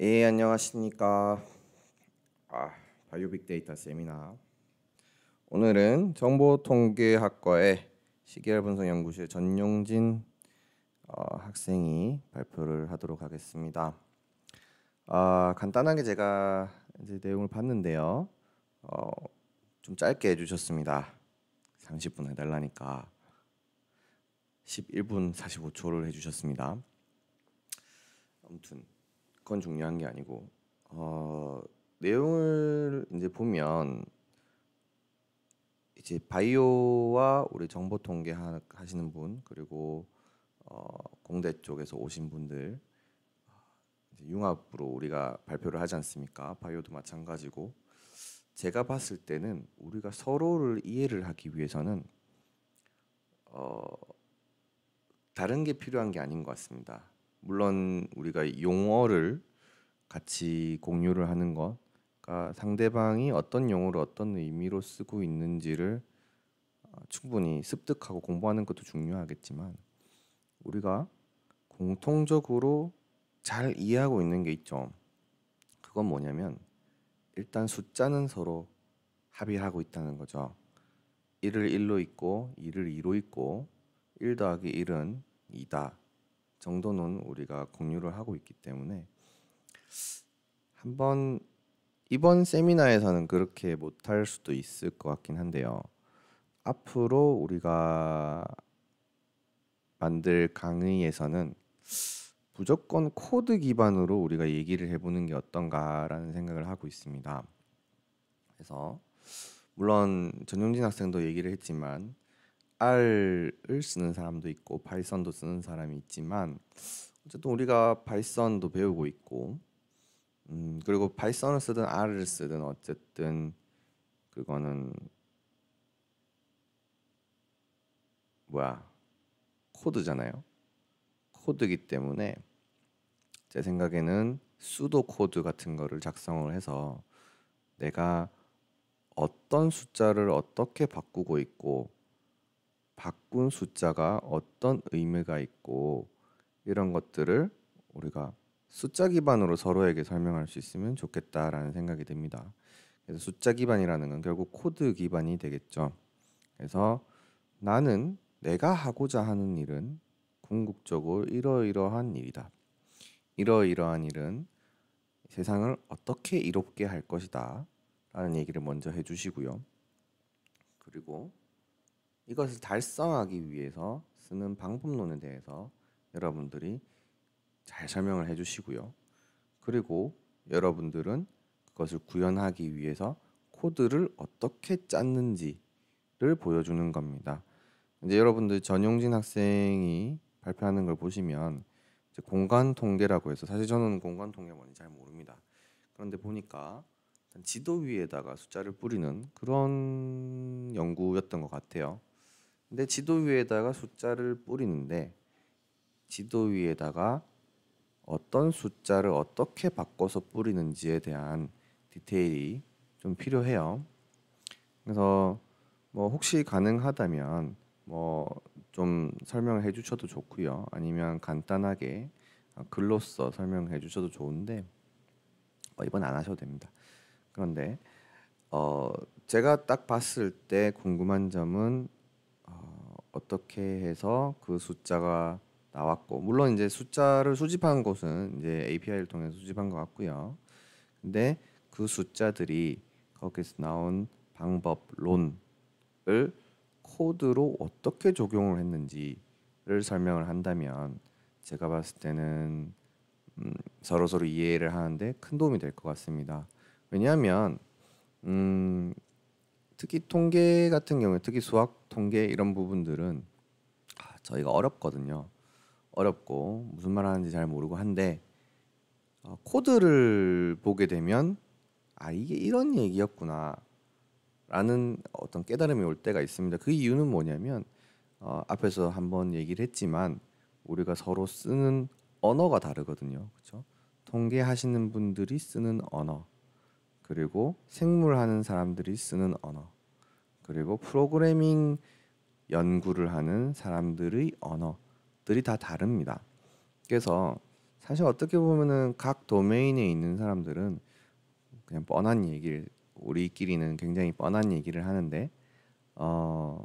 예 안녕하십니까 아, 바이오 빅데이터 세미나 오늘은 정보통계학과의 시계열분석연구실 전용진 어, 학생이 발표를 하도록 하겠습니다 아, 간단하게 제가 이제 내용을 봤는데요 어, 좀 짧게 해주셨습니다 30분 해달라니까 11분 45초를 해주셨습니다 아무튼 그건 중요한 게 아니고 어, 내용을 이제 보면 이제 바이오와 우리 정보 통계 하, 하시는 분 그리고 어, 공대 쪽에서 오신 분들 융합으로 우리가 발표를 하지 않습니까? 바이오도 마찬가지고 제가 봤을 때는 우리가 서로를 이해를 하기 위해서는 어, 다른 게 필요한 게 아닌 것 같습니다. 물론 우리가 용어를 같이 공유를 하는 것, 그러니까 상대방이 어떤 용어를 어떤 의미로 쓰고 있는지를 어, 충분히 습득하고 공부하는 것도 중요하겠지만 우리가 공통적으로 잘 이해하고 있는 게 있죠. 그건 뭐냐면 일단 숫자는 서로 합의하고 있다는 거죠. 1을 1로 있고 2를 2로 있고 1 더하기 1은 2다. 정도는 우리가 공유를 하고 있기 때문에 한번 이번 세미나에서는 그렇게 못할 수도 있을 것 같긴 한데요. 앞으로 우리가 만들 강의에서는 무조건 코드 기반으로 우리가 얘기를 해보는 게 어떤가라는 생각을 하고 있습니다. 그래서 물론 전용진 학생도 얘기를 했지만 R을 쓰는 사람도 있고 파이썬도 쓰는 사람이 있지만 어쨌든 우리가 파이썬도 배우고 있고 음 그리고 파이썬을 쓰든 R을 쓰든 어쨌든 그거는 뭐야 코드잖아요. 코드기 이 때문에 제 생각에는 수도 코드 같은 거를 작성을 해서 내가 어떤 숫자를 어떻게 바꾸고 있고 바꾼 숫자가 어떤 의미가 있고 이런 것들을 우리가 숫자 기반으로 서로에게 설명할 수 있으면 좋겠다라는 생각이 듭니다. 그래서 숫자 기반이라는 건 결국 코드 기반이 되겠죠. 그래서 나는 내가 하고자 하는 일은 궁극적으로 이러이러한 일이다. 이러이러한 일은 세상을 어떻게 이롭게 할 것이다. 라는 얘기를 먼저 해주시고요. 그리고 이것을 달성하기 위해서 쓰는 방법론에 대해서 여러분들이 잘 설명을 해주시고요. 그리고 여러분들은 그것을 구현하기 위해서 코드를 어떻게 짰는지를 보여주는 겁니다. 이제 여러분들 전용진 학생이 발표하는 걸 보시면 이제 공간 통계라고 해서 사실 저는 공간 통계 뭔지 잘 모릅니다. 그런데 보니까 지도 위에다가 숫자를 뿌리는 그런 연구였던 것 같아요. 근데 지도 위에다가 숫자를 뿌리는데 지도 위에다가 어떤 숫자를 어떻게 바꿔서 뿌리는지에 대한 디테일이 좀 필요해요. 그래서 뭐 혹시 가능하다면 뭐 좀 설명해 주셔도 좋고요. 아니면 간단하게 글로써 설명해 주셔도 좋은데 어 이건 안 하셔도 됩니다. 그런데 어 제가 딱 봤을 때 궁금한 점은 어떻게 해서 그 숫자가 나왔고 물론 이제 숫자를 수집한 곳은 이제 API를 통해서 수집한 것 같고요. 근데 그 숫자들이 거기서 나온 방법론을 코드로 어떻게 적용을 했는지를 설명을 한다면 제가 봤을 때는 음, 서로 서로 이해를 하는데 큰 도움이 될 것 같습니다. 왜냐하면 음, 특히 통계 같은 경우에 특히 수학 통계 이런 부분들은 아, 저희가 어렵거든요. 어렵고 무슨 말 하는지 잘 모르고 한데 어, 코드를 보게 되면 아 이게 이런 얘기였구나 라는 어떤 깨달음이 올 때가 있습니다. 그 이유는 뭐냐면 어, 앞에서 한번 얘기를 했지만 우리가 서로 쓰는 언어가 다르거든요. 그렇죠? 통계하시는 분들이 쓰는 언어 그리고 생물 하는 사람들이 쓰는 언어, 그리고 프로그래밍 연구를 하는 사람들의 언어들이 다 다릅니다. 그래서 사실 어떻게 보면은 각 도메인에 있는 사람들은 그냥 뻔한 얘기를 우리끼리는 굉장히 뻔한 얘기를 하는데 어,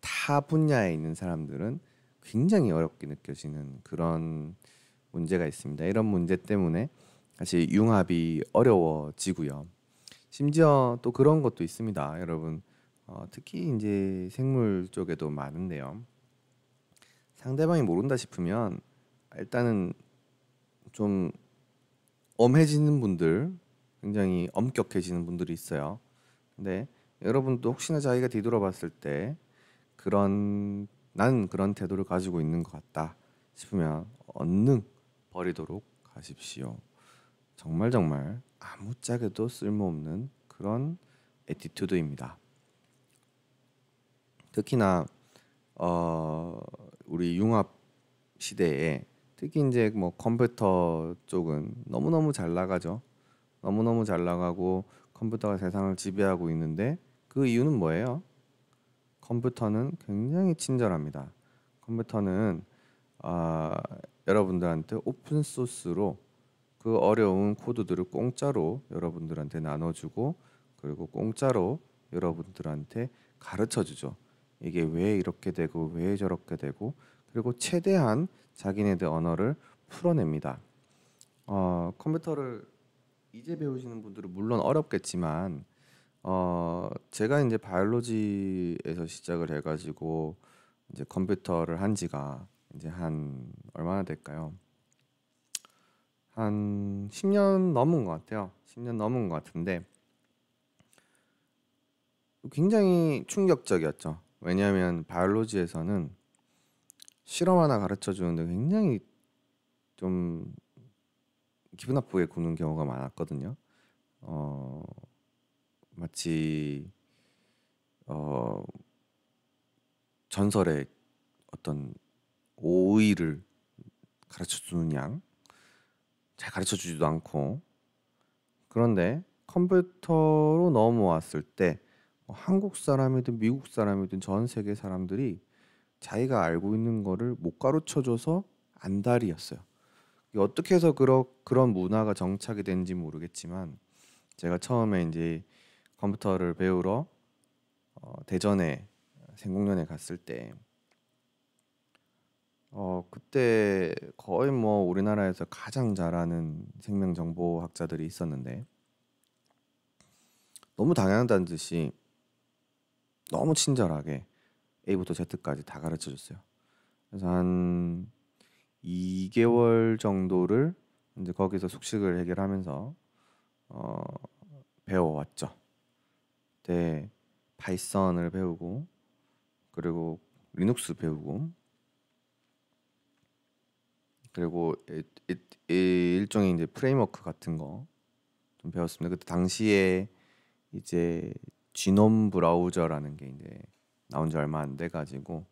타 분야에 있는 사람들은 굉장히 어렵게 느껴지는 그런 문제가 있습니다. 이런 문제 때문에 사실 융합이 어려워지고요. 심지어 또 그런 것도 있습니다, 여러분. 어, 특히 이제 생물 쪽에도 많은데요. 상대방이 모른다 싶으면 일단은 좀 엄해지는 분들, 굉장히 엄격해지는 분들이 있어요. 근데 여러분도 혹시나 자기가 뒤돌아봤을 때 그런 나는 그런 태도를 가지고 있는 것 같다 싶으면 얼른 버리도록 하십시오. 정말 정말 아무짝에도 쓸모없는 그런 에티튜드입니다. 특히나 어, 우리 융합 시대에 특히 이제 뭐 컴퓨터 쪽은 너무너무 잘 나가죠. 너무너무 잘 나가고 컴퓨터가 세상을 지배하고 있는데 그 이유는 뭐예요? 컴퓨터는 굉장히 친절합니다. 컴퓨터는 아, 여러분들한테 오픈 소스로 그 어려운 코드들을 공짜로 여러분들한테 나눠주고 그리고 공짜로 여러분들한테 가르쳐 주죠. 이게 왜 이렇게 되고 왜 저렇게 되고 그리고 최대한 자기네들 언어를 풀어냅니다. 어, 컴퓨터를 이제 배우시는 분들은 물론 어렵겠지만 어, 제가 이제 바이올로지에서 시작을 해가지고 이제 컴퓨터를 한 지가 이제 한 얼마나 될까요? 한 10년 넘은 것 같아요. 10년 넘은 것 같은데 굉장히 충격적이었죠. 왜냐하면 바이올로지에서는 실험 하나 가르쳐 주는데 굉장히 좀 기분 나쁘게 구는 경우가 많았거든요. 어 마치 어 전설의 어떤 오이를 가르쳐 주는 양잘 가르쳐 주지도 않고 그런데 컴퓨터로 넘어왔을 때 뭐 한국 사람이든 미국 사람이든 전 세계 사람들이 자기가 알고 있는 거를 못 가르쳐 줘서 안달이었어요. 어떻게 해서 그러, 그런 문화가 정착이 된지 모르겠지만 제가 처음에 이제 컴퓨터를 배우러 어, 대전에 생공년에 갔을 때어 그때 거의 뭐 우리나라에서 가장 잘하는 생명정보학자들이 있었는데 너무 당연하다는 듯이 너무 친절하게 A부터 Z까지 다 가르쳐 줬어요. 그래서 한 2개월 정도를 이제 거기서 숙식을 해결하면서 어, 배워왔죠. 그때 파이썬을 배우고 그리고 리눅스 배우고 그리고 it, 일종의 이제 프레임워크 같은 거 좀 배웠습니다. 그때 당시에 이제 지놈 브라우저라는 게 이제 나온 지 얼마 안 돼 가지고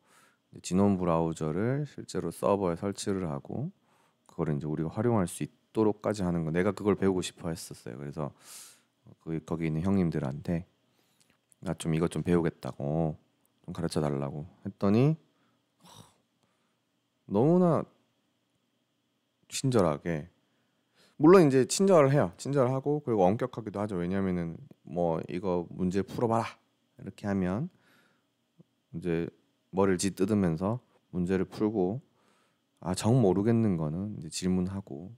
지놈 브라우저를 실제로 서버에 설치를 하고 그걸 이제 우리가 활용할 수 있도록까지 하는 거 내가 그걸 배우고 싶어 했었어요 그래서 그 거기 있는 형님들한테 나 좀 이것 좀 배우겠다고 좀 가르쳐 달라고 했더니 너무나 친절하게 물론 이제 친절을 해요. 친절하고 그리고 엄격하기도 하죠. 왜냐면은 뭐 이거 문제 풀어봐라 이렇게 하면 이제 머리를 지 뜯으면서 문제를 풀고 아 정 모르겠는 거는 이제 질문하고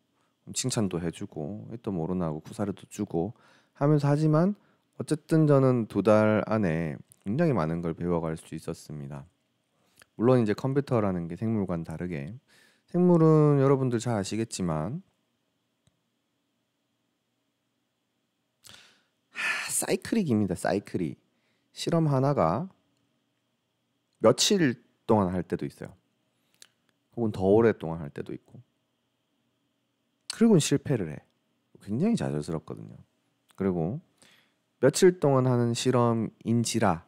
칭찬도 해주고 또 모르나고 하 구사를도 주고 하면서 하지만 어쨌든 저는 두 달 안에 굉장히 많은 걸 배워갈 수 있었습니다. 물론 이제 컴퓨터라는 게 생물과는 다르게 생물은 여러분들 잘 아시겠지만 하, 사이클릭입니다. 사이클릭. 실험 하나가 며칠 동안 할 때도 있어요. 혹은 더 오랫동안 할 때도 있고. 그리고 실패를 해. 굉장히 자절스럽거든요. 그리고 며칠 동안 하는 실험인지라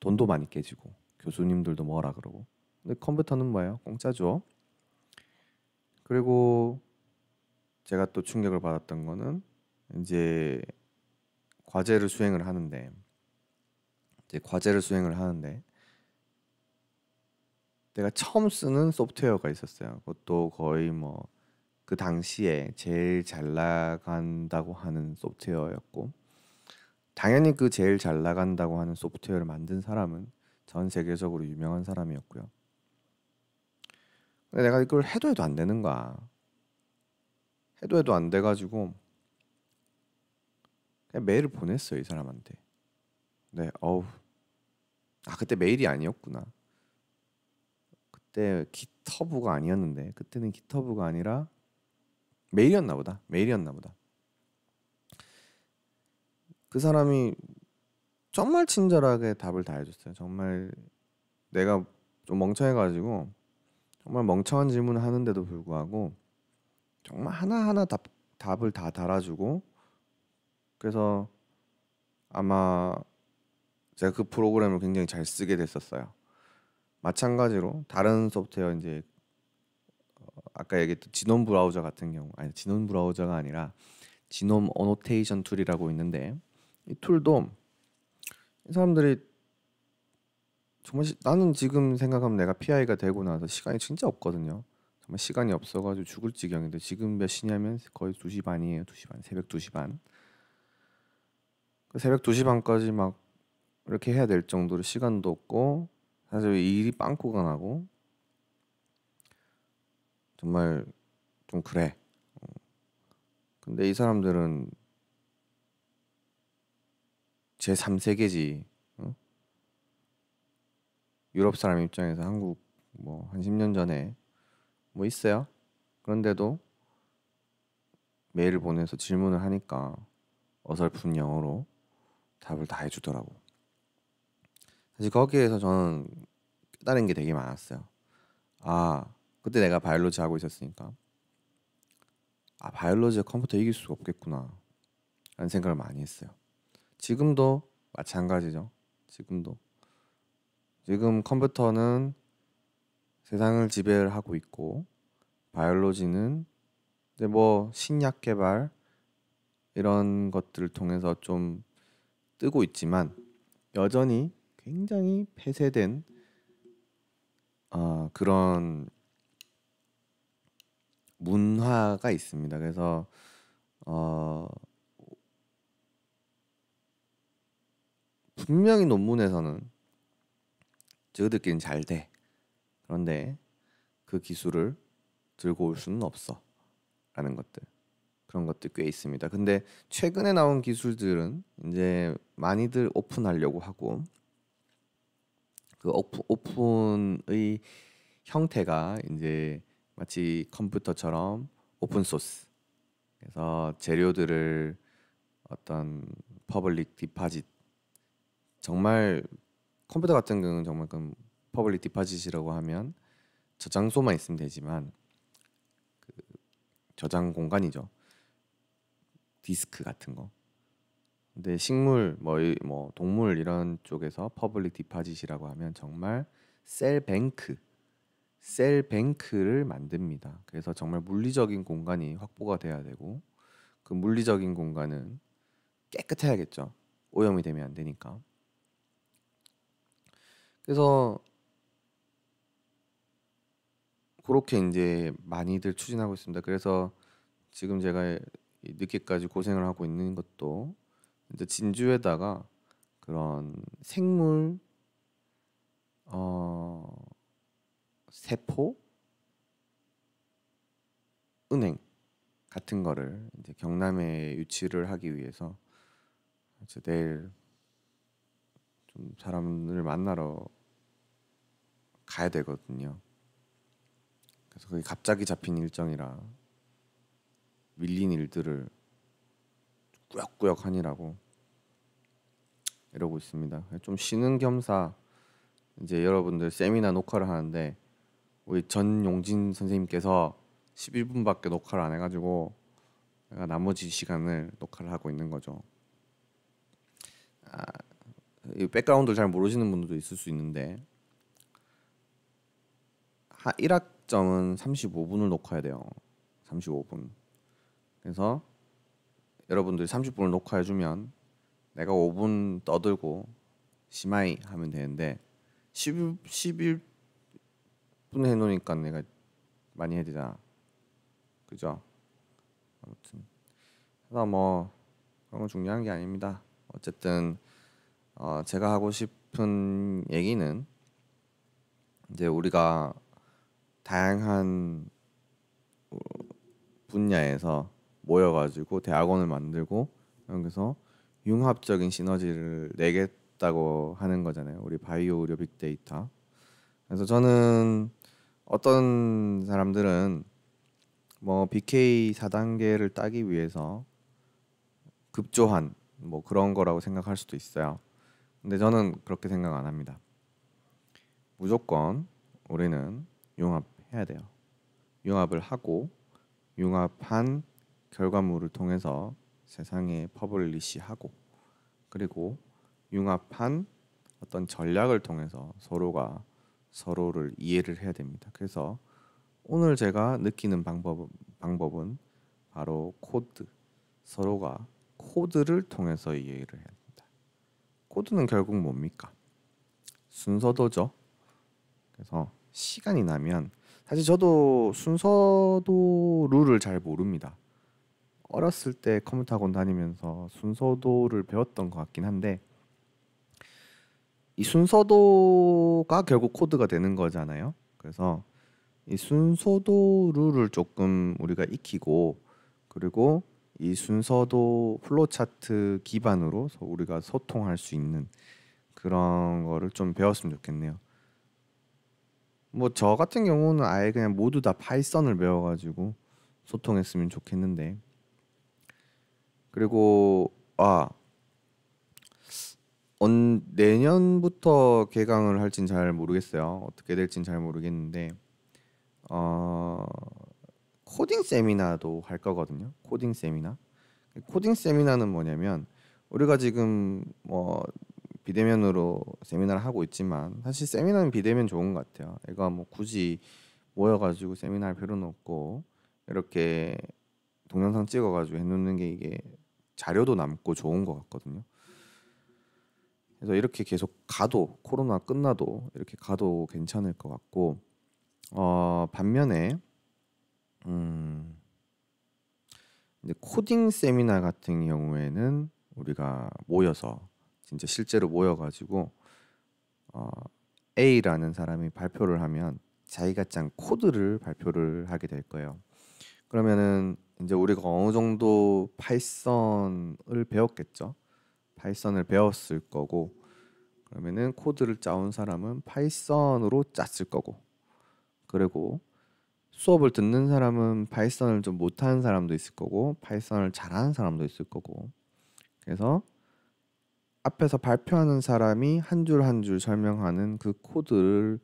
돈도 많이 깨지고 교수님들도 뭐라 그러고 근데 컴퓨터는 뭐예요? 공짜죠. 그리고 제가 또 충격을 받았던 거는 이제 과제를 수행을 하는데 이제 과제를 수행을 하는데 내가 처음 쓰는 소프트웨어가 있었어요. 그것도 거의 뭐 그 당시에 제일 잘 나간다고 하는 소프트웨어였고 당연히 그 제일 잘 나간다고 하는 소프트웨어를 만든 사람은 전 세계적으로 유명한 사람이었고요. 내가 이걸 해도 해도 안 되는 거야. 해도 해도 안 돼가지고 그냥 메일을 보냈어요 이 사람한테. 네, 어우. 아 그때 메일이 아니었구나. 그때 기터브가 아니었는데 그때는 기터브가 아니라 메일이었나 보다. 메일이었나 보다. 그 사람이 정말 친절하게 답을 다 해줬어요. 정말 내가 좀 멍청해가지고 정말 멍청한 질문을 하는데도 불구하고 정말 하나하나 답, 답을 다 달아주고 그래서 아마 제가 그 프로그램을 굉장히 잘 쓰게 됐었어요. 마찬가지로 다른 소프트웨어 이제 어, 아까 얘기했던 진원 브라우저 같은 경우 아니 지놈 브라우저가 아니라 진원 어노테이션 툴이라고 있는데 이 툴도 사람들이 정말 시, 나는 지금 생각하면 내가 PI가 되고 나서 시간이 진짜 없거든요. 정말 시간이 없어가지고 죽을 지경인데 지금 몇 시냐면 거의 2시 반이에요. 2시 반, 새벽 2시 반. 그 새벽 2시 반까지 막 이렇게 해야 될 정도로 시간도 없고 사실 일이 빵꾸가 나고 정말 좀 그래. 어. 근데 이 사람들은 제 3세계지 유럽 사람 입장에서 한국 뭐 한 10년 전에 뭐 있어요. 그런데도 메일을 보내서 질문을 하니까 어설픈 영어로 답을 다 해주더라고. 사실 거기에서 저는 깨달은 게 되게 많았어요. 아 그때 내가 바이올로지 하고 있었으니까 아 바이올로지가 컴퓨터 이길 수가 없겠구나 라는 생각을 많이 했어요. 지금도 마찬가지죠. 지금도 지금 컴퓨터는 세상을 지배를 하고 있고 바이올로지는 이제 뭐 신약 개발 이런 것들을 통해서 좀 뜨고 있지만 여전히 굉장히 폐쇄된 어, 그런 문화가 있습니다. 그래서 어, 분명히 논문에서는 저들끼는잘 돼. 그런데 그 기술을 들고 올 수는 없어. 라는 것들. 그런 것들 꽤 있습니다. 근데 최근에 나온 기술들은 이제 많이들 오픈하려고 하고 그 오프, 오픈의 형태가 이제 마치 컴퓨터처럼 오픈 소스. 그래서 재료들을 어떤 퍼블릭 디파짓 정말 컴퓨터 같은 경우는 정말 그 퍼블릭 디파짓이라고 하면 저장소만 있으면 되지만 그 저장 공간이죠. 디스크 같은 거. 근데 식물 뭐, 뭐 동물 이런 쪽에서 퍼블릭 디파짓이라고 하면 정말 셀 뱅크 셀 뱅크를 만듭니다. 그래서 정말 물리적인 공간이 확보가 돼야 되고 그 물리적인 공간은 깨끗해야겠죠. 오염이 되면 안 되니까. 그래서 그렇게 이제 많이들 추진하고 있습니다. 그래서 지금 제가 늦게까지 고생을 하고 있는 것도 이제 진주에다가 그런 생물 어 세포 은행 같은 거를 이제 경남에 유치를 하기 위해서 이제 내일 좀 사람을 만나러 가야 되거든요. 그래서 그게 갑자기 잡힌 일정이라 밀린 일들을 꾸역꾸역 하니라고 이러고 있습니다. 좀 쉬는 겸사 이제 여러분들 세미나 녹화를 하는데 우리 전용진 선생님께서 11분밖에 녹화를 안 해가지고 내가 나머지 시간을 녹화를 하고 있는 거죠. 아, 백그라운드를 잘 모르시는 분들도 있을 수 있는데 하 1학점은 35분을 녹화해야 돼요. 35분. 그래서 여러분들이 30분을 녹화해 주면 내가 5분 떠들고 심하이 하면 되는데 10, 11분 해 놓으니까 내가 많이 해야 되잖아. 그죠? 아무튼 그래서 뭐 그런 건 중요한 게 아닙니다. 어쨌든 어, 제가 하고 싶은 얘기는 이제 우리가 다양한 분야에서 모여가지고 대학원을 만들고 여기서 융합적인 시너지를 내겠다고 하는 거잖아요. 우리 바이오 의료 빅데이터. 그래서 저는 어떤 사람들은 뭐 BK 4단계를 따기 위해서 급조한 뭐 그런 거라고 생각할 수도 있어요. 근데 저는 그렇게 생각 안 합니다. 무조건 우리는 융합해야 돼요. 융합을 하고 융합한 결과물을 통해서 세상에 퍼블리시하고 그리고 융합한 어떤 전략을 통해서 서로가 서로를 이해를 해야 됩니다. 그래서 오늘 제가 느끼는 방법, 방법은 바로 코드. 서로가 코드를 통해서 이해를 해야 코드는 결국 뭡니까? 순서도죠. 그래서 시간이 나면 사실 저도 순서도 룰을 잘 모릅니다. 어렸을 때 컴퓨터 학원 다니면서 순서도를 배웠던 것 같긴 한데 이 순서도가 결국 코드가 되는 거잖아요. 그래서 이 순서도 룰을 조금 우리가 익히고 그리고 이 순서도 플로차트 기반으로 우리가 소통할 수 있는 그런 거를 좀 배웠으면 좋겠네요. 뭐 저 같은 경우는 아예 그냥 모두 다 파이썬을 배워가지고 소통했으면 좋겠는데 그리고 아 언, 내년부터 개강을 할진 잘 모르겠어요. 어떻게 될진 잘 모르겠는데 어 코딩 세미나도 할 거거든요. 코딩 세미나. 코딩 세미나는 뭐냐면 우리가 지금 뭐 비대면으로 세미나를 하고 있지만 사실 세미나는 비대면 좋은 것 같아요. 애가 뭐 굳이 모여가지고 세미나 할 필요는 없고 이렇게 동영상 찍어가지고 해놓는 게 이게 자료도 남고 좋은 것 같거든요. 그래서 이렇게 계속 가도 코로나 끝나도 이렇게 가도 괜찮을 것 같고 어 반면에 음. 이제 코딩 세미나 같은 경우에는 우리가 모여서 진짜 실제로 모여가지고 어, A라는 사람이 발표를 하면 자기가 짠 코드를 발표를 하게 될 거예요. 그러면은 이제 우리가 어느 정도 파이썬을 배웠겠죠. 파이썬을 배웠을 거고 그러면은 코드를 짜온 사람은 파이썬으로 짰을 거고 그리고 수업을 듣는 사람은 파이썬을 좀 못하는 사람도 있을 거고 파이썬을 잘하는 사람도 있을 거고 그래서 앞에서 발표하는 사람이 한 줄 한 줄 설명하는 그 코드를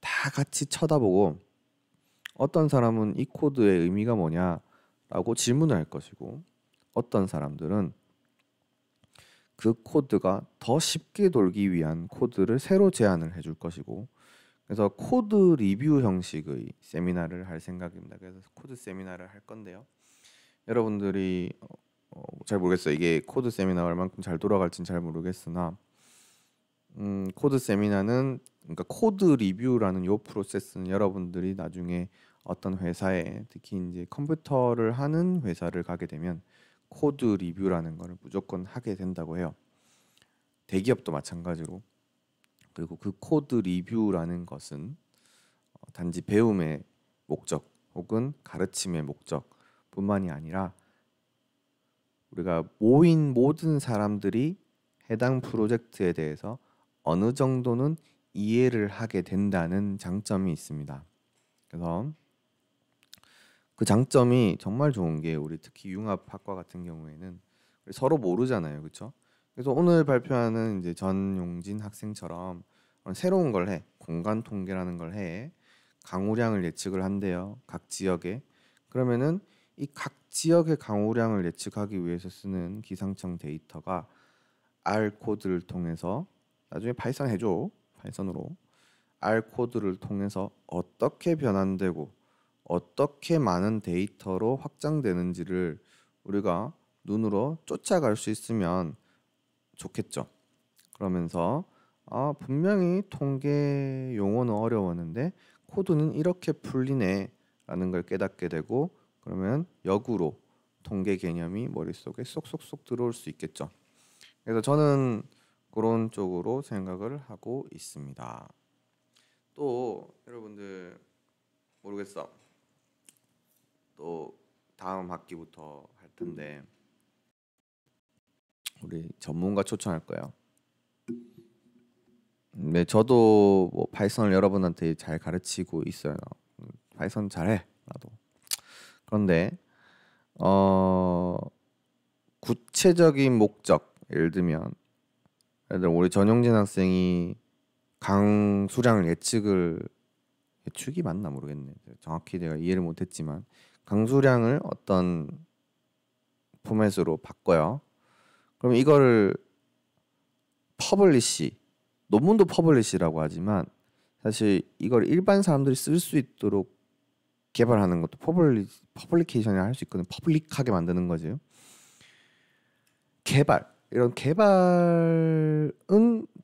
다 같이 쳐다보고 어떤 사람은 이 코드의 의미가 뭐냐라고 질문을 할 것이고 어떤 사람들은 그 코드가 더 쉽게 돌기 위한 코드를 새로 제안을 해줄 것이고 그래서 코드 리뷰 형식의 세미나를 할 생각입니다. 그래서 코드 세미나를 할 건데요. 여러분들이 어, 어 잘 모르겠어요. 이게 코드 세미나 얼만큼 잘 돌아갈지는 잘 모르겠으나 음, 코드 세미나는 그러니까 코드 리뷰라는 요 프로세스는 여러분들이 나중에 어떤 회사에 특히 이제 컴퓨터를 하는 회사를 가게 되면 코드 리뷰라는 거를 무조건 하게 된다고 해요. 대기업도 마찬가지로 그리고 그 코드 리뷰라는 것은 어, 단지 배움의 목적 혹은 가르침의 목적뿐만이 아니라 우리가 모인 모든 사람들이 해당 프로젝트에 대해서 어느 정도는 이해를 하게 된다는 장점이 있습니다. 그래서 그 장점이 정말 좋은 게 우리 특히 융합학과 같은 경우에는 서로 모르잖아요, 그렇죠? 그래서 오늘 발표하는 이제 전용진 학생처럼 어, 새로운 걸 해. 공간 통계라는 걸 해. 강우량을 예측을 한대요. 각 지역에. 그러면은 이 각 지역의 강우량을 예측하기 위해서 쓰는 기상청 데이터가 R 코드를 통해서 나중에 파이썬 해줘. 파이썬으로 R 코드를 통해서 어떻게 변환되고 어떻게 많은 데이터로 확장되는지를 우리가 눈으로 쫓아갈 수 있으면 좋겠죠. 그러면서 아, 분명히 통계 용어는 어려웠는데 코드는 이렇게 풀리네 라는 걸 깨닫게 되고 그러면 역으로 통계 개념이 머릿속에 쏙쏙쏙 들어올 수 있겠죠. 그래서 저는 그런 쪽으로 생각을 하고 있습니다. 또 여러분들 모르겠어. 또 다음 학기부터 할 텐데 우리 전문가 초청할 거예요. 네, 저도 뭐 파이썬을 여러분한테 잘 가르치고 있어요. 음, 파이썬 잘해 나도. 그런데 어 구체적인 목적 예를 들면 예를 들어 우리 전용진 학생이 강수량 을 예측을 예측이 맞나 모르겠네. 정확히 내가 이해를 못했지만 강수량을 어떤 포맷으로 바꿔요. 그럼 이거를 퍼블리시 논문도 퍼블리시라고 하지만 사실 이걸 일반 사람들이 쓸 수 있도록 개발하는 것도 퍼블리 퍼블리케이션이라 할 수 있거든 요 퍼블릭하게 만드는 거죠 개발 이런 개발은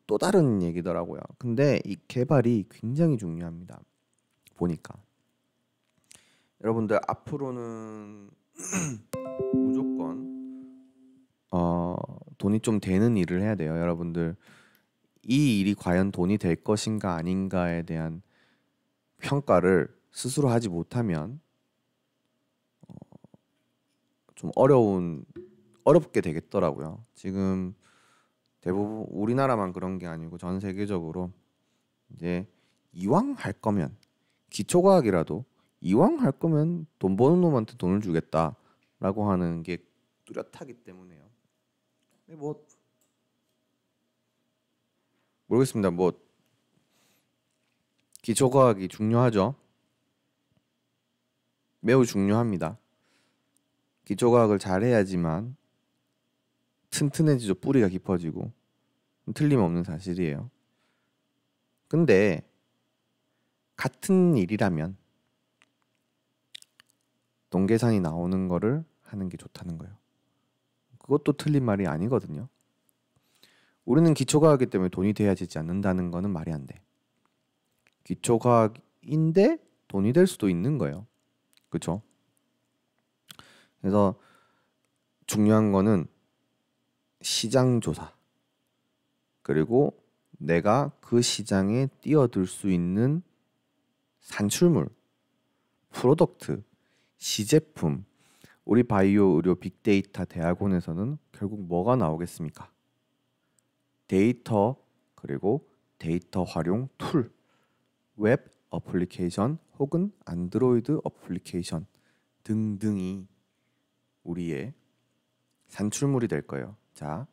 또 다른 얘기더라고요. 근데 이 개발이 굉장히 중요합니다. 보니까 여러분들 앞으로는 무조건 어, 돈이 좀 되는 일을 해야 돼요. 여러분들 이 일이 과연 돈이 될 것인가 아닌가에 대한 평가를 스스로 하지 못하면 어, 좀 어려운 어렵게 되겠더라고요. 지금 대부분 우리나라만 그런 게 아니고 전 세계적으로 이제 이왕 할 거면 기초과학이라도 이왕 할 거면 돈 버는 놈한테 돈을 주겠다라고 하는 게 뚜렷하기 때문에요. 뭐 모르겠습니다. 뭐 기초과학이 중요하죠. 매우 중요합니다. 기초과학을 잘해야지만 튼튼해지죠. 뿌리가 깊어지고 틀림없는 사실이에요. 근데 같은 일이라면 동계산이 나오는 거를 하는 게 좋다는 거예요. 그것도 틀린 말이 아니거든요. 우리는 기초과학이기 때문에 돈이 돼야지 않는다는 거는 말이 안 돼. 기초과학인데 돈이 될 수도 있는 거예요. 그렇죠? 그래서 중요한 거는 시장 조사 그리고 내가 그 시장에 뛰어들 수 있는 산출물, 프로덕트, 시제품 우리 바이오 의료 빅데이터 대학원에서는 결국 뭐가 나오겠습니까? 데이터 그리고 데이터 활용 툴, 웹 어플리케이션 혹은 안드로이드 어플리케이션 등등이 우리의 산출물이 될 거예요. 자,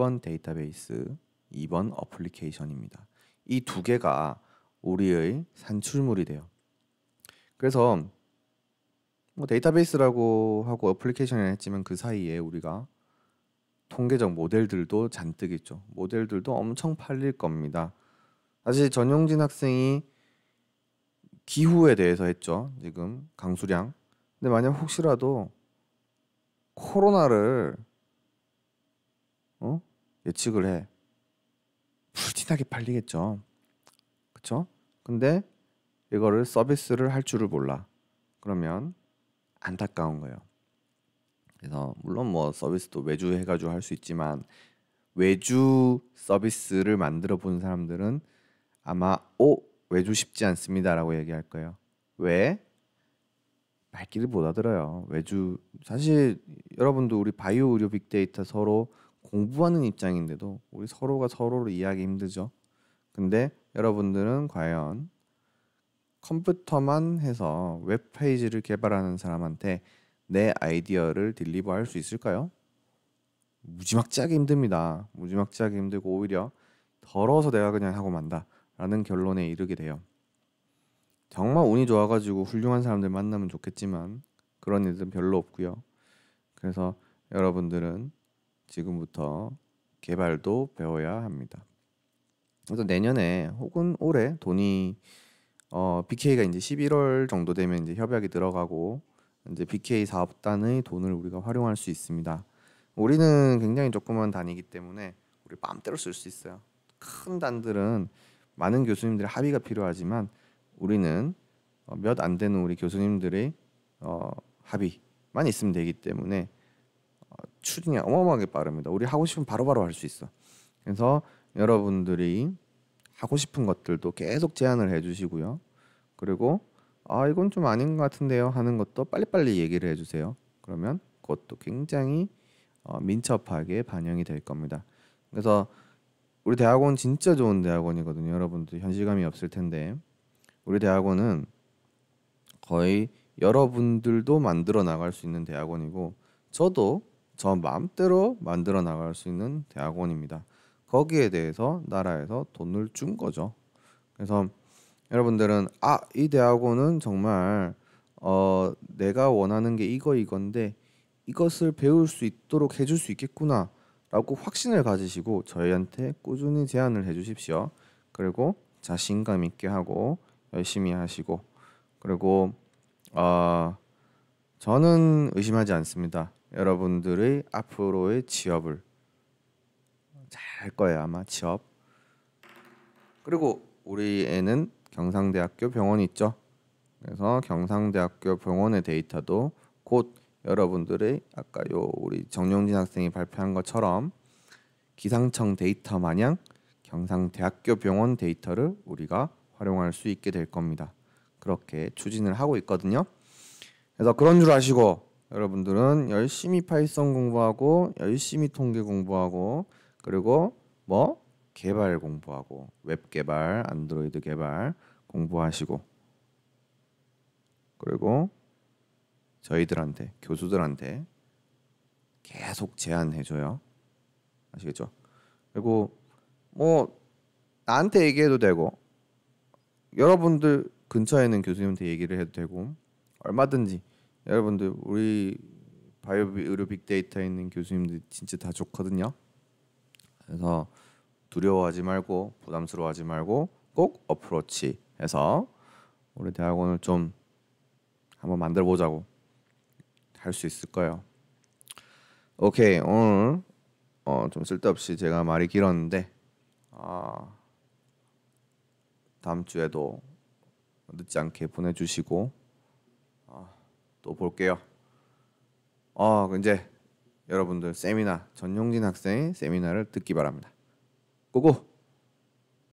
1번 데이터베이스, 2번 어플리케이션입니다. 이 두 개가 우리의 산출물이 돼요. 그래서 뭐 데이터베이스라고 하고 어플리케이션을 했지만 그 사이에 우리가 통계적 모델들도 잔뜩 있죠. 모델들도 엄청 팔릴 겁니다. 사실 전용진 학생이 기후에 대해서 했죠. 지금 강수량. 근데 만약 혹시라도 코로나를 어? 예측을 해. 불티나게 팔리겠죠. 그쵸? 근데 이거를 서비스를 할 줄을 몰라. 그러면 안타까운 거예요. 그래서 물론 뭐 서비스도 외주 해가지고 할 수 있지만 외주 서비스를 만들어 본 사람들은 아마 오 어? 외주 쉽지 않습니다라고 얘기할 거예요. 왜? 밝기를못 알아들어요. 외주 사실 여러분도 우리 바이오 의료 빅데이터 서로 공부하는 입장인데도 우리 서로가 서로를 이해하기 힘들죠. 근데 여러분들은 과연 컴퓨터만 해서 웹페이지를 개발하는 사람한테 내 아이디어를 딜리버 할수 있을까요? 무지막지하게 힘듭니다. 무지막지하게 힘들고 오히려 더러워서 내가 그냥 하고 만다 라는 결론에 이르게 돼요. 정말 운이 좋아가지고 훌륭한 사람들 만나면 좋겠지만 그런 일은 별로 없고요. 그래서 여러분들은 지금부터 개발도 배워야 합니다. 그래서 내년에 혹은 올해 돈이 어, BK가 이제 11월 정도 되면 이제 협약이 들어가고 이제 BK 사업단의 돈을 우리가 활용할 수 있습니다. 우리는 굉장히 조그만 단위이기 때문에 우리 마음대로 쓸 수 있어요. 큰 단들은 많은 교수님들의 합의가 필요하지만 우리는 어, 몇안 되는 우리 교수님들의 어, 합의만 있으면 되기 때문에 어, 추진이 어마어마하게 빠릅니다. 우리 하고 싶으 바로바로 할 수 있어. 그래서 여러분들이 하고 싶은 것들도 계속 제안을 해주시고요. 그리고 아 이건 좀 아닌 것 같은데요 하는 것도 빨리빨리 얘기를 해주세요. 그러면 그것도 굉장히 어, 민첩하게 반영이 될 겁니다. 그래서 우리 대학원 진짜 좋은 대학원이거든요. 여러분도 현실감이 없을 텐데 우리 대학원은 거의 여러분들도 만들어 나갈 수 있는 대학원이고 저도 저 마음대로 만들어 나갈 수 있는 대학원입니다. 거기에 대해서 나라에서 돈을 준 거죠. 그래서 여러분들은 아 이 대학원은 정말 어 내가 원하는 게 이거 이건데 이것을 배울 수 있도록 해줄 수 있겠구나라고 확신을 가지시고 저희한테 꾸준히 제안을 해주십시오. 그리고 자신감 있게 하고 열심히 하시고 그리고 어 저는 의심하지 않습니다. 여러분들의 앞으로의 취업을 잘 거예요 아마 취업. 그리고 우리 애는 경상대학교 병원 있죠. 그래서 경상대학교 병원의 데이터도 곧 여러분들의 아까 요 우리 정용진 학생이 발표한 것처럼 기상청 데이터 마냥 경상대학교 병원 데이터를 우리가 활용할 수 있게 될 겁니다. 그렇게 추진을 하고 있거든요. 그래서 그런 줄 아시고 여러분들은 열심히 파이썬 공부하고 열심히 통계 공부하고 그리고 뭐 개발 공부하고 웹 개발, 안드로이드 개발 공부하시고 그리고 저희들한테 교수들한테 계속 제안해 줘요. 아시겠죠? 그리고 뭐 나한테 얘기해도 되고 여러분들 근처에 있는 교수님한테 얘기를 해도 되고 얼마든지 여러분들 우리 바이오 의료 빅데이터에 있는 교수님들 진짜 다 좋거든요. 그래서 두려워하지 말고 부담스러워하지 말고 꼭 어프로치 해서 우리 대학원을 좀 한번 만들어 보자고 할 수 있을 거예요. 오케이 오늘 어, 좀 쓸데없이 제가 말이 길었는데 아, 다음 주에도 늦지 않게 보내주시고 아, 또 볼게요. 어 이제 여러분들 세미나 전용진 학생의 세미나를 듣기 바랍니다. 고고.